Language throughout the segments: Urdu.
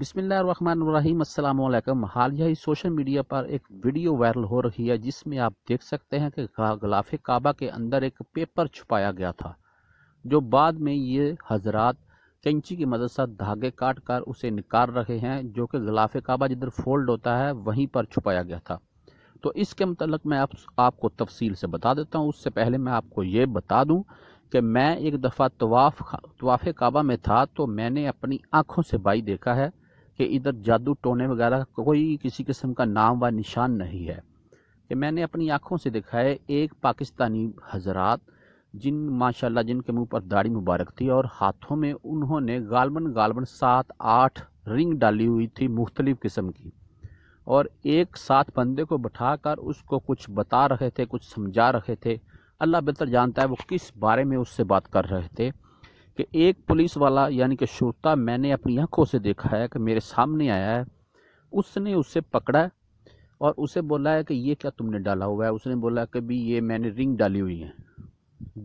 بسم اللہ الرحمن الرحیم السلام علیکم حال ہی سوشل میڈیا پر ایک ویڈیو وائرل ہو رہی ہے جس میں آپ دیکھ سکتے ہیں کہ غلاف کعبہ کے اندر ایک پیپر چھپایا گیا تھا جو بعد میں یہ حضرات کنچی کی مدد سے دھاگے کاٹ کر اسے نکار رہے ہیں جو کہ غلاف کعبہ جدھر فولڈ ہوتا ہے وہیں پر چھپایا گیا تھا تو اس کے متعلق میں آپ کو تفصیل سے بتا دیتا ہوں اس سے پہلے میں آپ کو یہ بتا دوں کہ میں ایک دفعہ طواف طواف کعبہ میں تھا تو میں نے اپنی آنکھوں سے بائی دیکھا ہے کہ ادھر جادو ٹونے وغیرہ کوئی کسی قسم کا نام و نشان نہیں ہے کہ میں نے اپنی آنکھوں سے دیکھا ہے ایک پاکستانی حضرات جن ماشاءاللہ جن کے منہ پر داڑھی مبارک تھی اور ہاتھوں میں انہوں نے غالباً غالباً سات آٹھ رنگ ڈالی ہوئی تھی مختلف قسم کی اور ایک ساتھ بندے کو بٹھا کر اس کو کچھ بتا رہے تھے کچھ سمجھا رہے تھے اللہ بہتر جانتا ہے وہ کس بارے میں اس سے بات کر رہے تھے کہ ایک پولیس والا یعنی کہ شرطا میں نے اپنی آنکھوں سے دیکھا ہے کہ میرے سامنے آیا ہے اس نے اسے پکڑا ہے اور اسے بولا ہے کہ یہ کیا تم نے ڈالا ہوا ہے اس نے بولا کہ بھی یہ میں نے رنگ ڈالی ہوئی ہے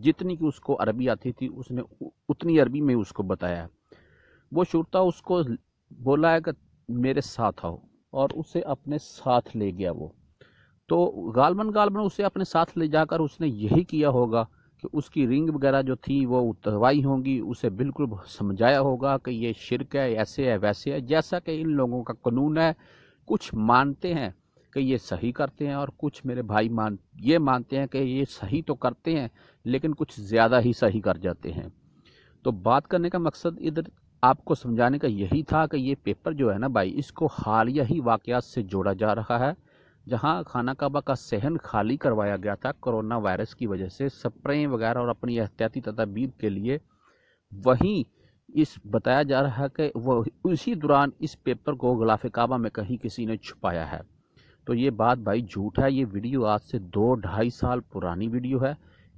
جتنی کہ اس کو عربی آتی تھی اس نے اتنی عربی میں اس کو بتایا وہ شرطا اس کو بولا ہے کہ میرے ساتھ آؤ اور اسے اپنے ساتھ لے گیا وہ تو غالباً غالباً اسے اپنے ساتھ لے جا کر اس نے یہی کیا ہوگا تو اس کی رنگ وغیرہ جو تھی وہ اتروائی ہوں گی اسے بالکل سمجھایا ہوگا کہ یہ شرک ہے ایسے ہے ویسے ہے جیسا کہ ان لوگوں کا قانون ہے کچھ مانتے ہیں کہ یہ صحیح کرتے ہیں اور کچھ میرے بھائی مان یہ مانتے ہیں کہ یہ صحیح تو کرتے ہیں لیکن کچھ زیادہ ہی صحیح کر جاتے ہیں تو بات کرنے کا مقصد ادھر آپ کو سمجھانے کا یہی تھا کہ یہ پیپر جو ہے نا بھائی اس کو حالیہ ہی واقعات سے جوڑا جا رہا ہے جہاں خانہ کعبہ کا صحن خالی کروایا گیا تھا کرونا وائرس کی وجہ سے سپریں وغیرہ اور اپنی احتیاطی تدابیر کے لیے وہیں اس بتایا جا رہا ہے کہ وہ اسی دوران اس پیپر کو غلاف کعبہ میں کہیں کسی نے چھپایا ہے تو یہ بات بھائی جھوٹ ہے یہ ویڈیو آج سے دو ڈھائی سال پرانی ویڈیو ہے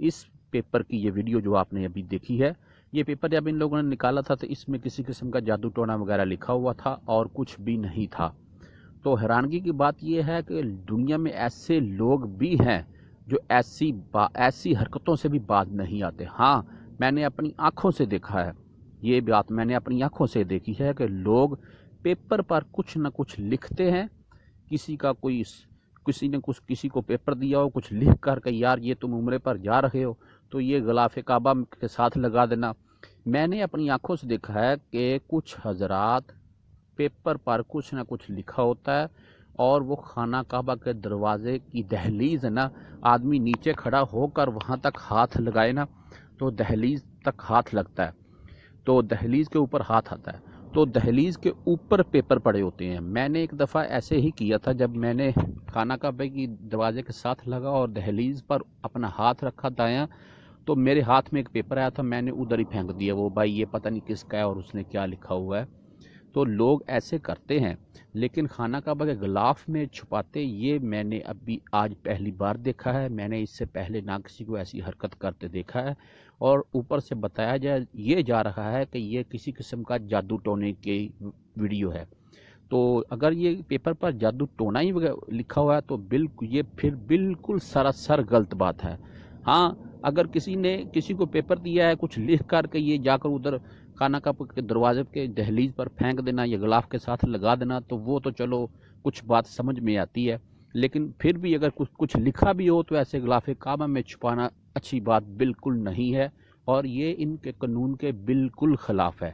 اس پیپر کی یہ ویڈیو جو آپ نے ابھی دیکھی ہے یہ پیپر جب ان لوگوں نے نکالا تھا تو اس میں کسی قسم کا جادو ٹونا وغیرہ لکھا ہوا تھا اور کچھ بھی نہیں تھا تو حیرانگی کی بات یہ ہے کہ دنیا میں ایسے لوگ بھی ہیں جو ایسی با ایسی حرکتوں سے بھی بات نہیں آتے ہاں میں نے اپنی آنکھوں سے دیکھا ہے یہ بات میں نے اپنی آنکھوں سے دیکھی ہے کہ لوگ پیپر پر کچھ نہ کچھ لکھتے ہیں کسی کا کوئی کسی نے کچھ کسی کو پیپر دیا ہو کچھ لکھ کر کہ یار یہ تم عمرے پر جا رہے ہو تو یہ غلاف کعبہ کے ساتھ لگا دینا میں نے اپنی آنکھوں سے دیکھا ہے کہ کچھ حضرات پیپر پر کچھ نہ کچھ لکھا ہوتا ہے اور وہ خانہ کعبہ کے دروازے کی دہلیز ہے نا آدمی نیچے کھڑا ہو کر وہاں تک ہاتھ لگائے نا تو دہلیز تک ہاتھ لگتا ہے تو دہلیز کے اوپر ہاتھ آتا ہے تو دہلیز کے اوپر پیپر پڑے ہوتے ہیں میں نے ایک دفعہ ایسے ہی کیا تھا جب میں نے خانہ کعبہ کی دروازے کے ساتھ لگا اور دہلیز پر اپنا ہاتھ رکھا تھا تو میرے ہاتھ میں ایک پیپر آیا تھا میں نے ادھر ہی پھینک دیا وہ بھائی یہ پتہ نہیں کس کا ہے اور اس نے کیا لکھا ہوا ہے تو لوگ ایسے کرتے ہیں لیکن خانہ کعبہ کے غلاف میں چھپاتے یہ میں نے اب بھی آج پہلی بار دیکھا ہے میں نے اس سے پہلے نہ کسی کو ایسی حرکت کرتے دیکھا ہے اور اوپر سے بتایا جائے یہ جا رہا ہے کہ یہ کسی قسم کا جادو ٹونے کی ویڈیو ہے تو اگر یہ پیپر پر جادو ٹونا ہی لکھا ہوا ہے تو بالکل یہ پھر بالکل سراسر غلط بات ہے ہاں اگر کسی نے کسی کو پیپر دیا ہے کچھ لکھ کر کے یہ جا کر ادھر کانا کپ کے دروازے کے دہلیز پر پھینک دینا یا غلاف کے ساتھ لگا دینا تو وہ تو چلو کچھ بات سمجھ میں آتی ہے لیکن پھر بھی اگر کچھ کچھ لکھا بھی ہو تو ایسے غلاف کعبہ میں چھپانا اچھی بات بالکل نہیں ہے اور یہ ان کے قانون کے بالکل خلاف ہے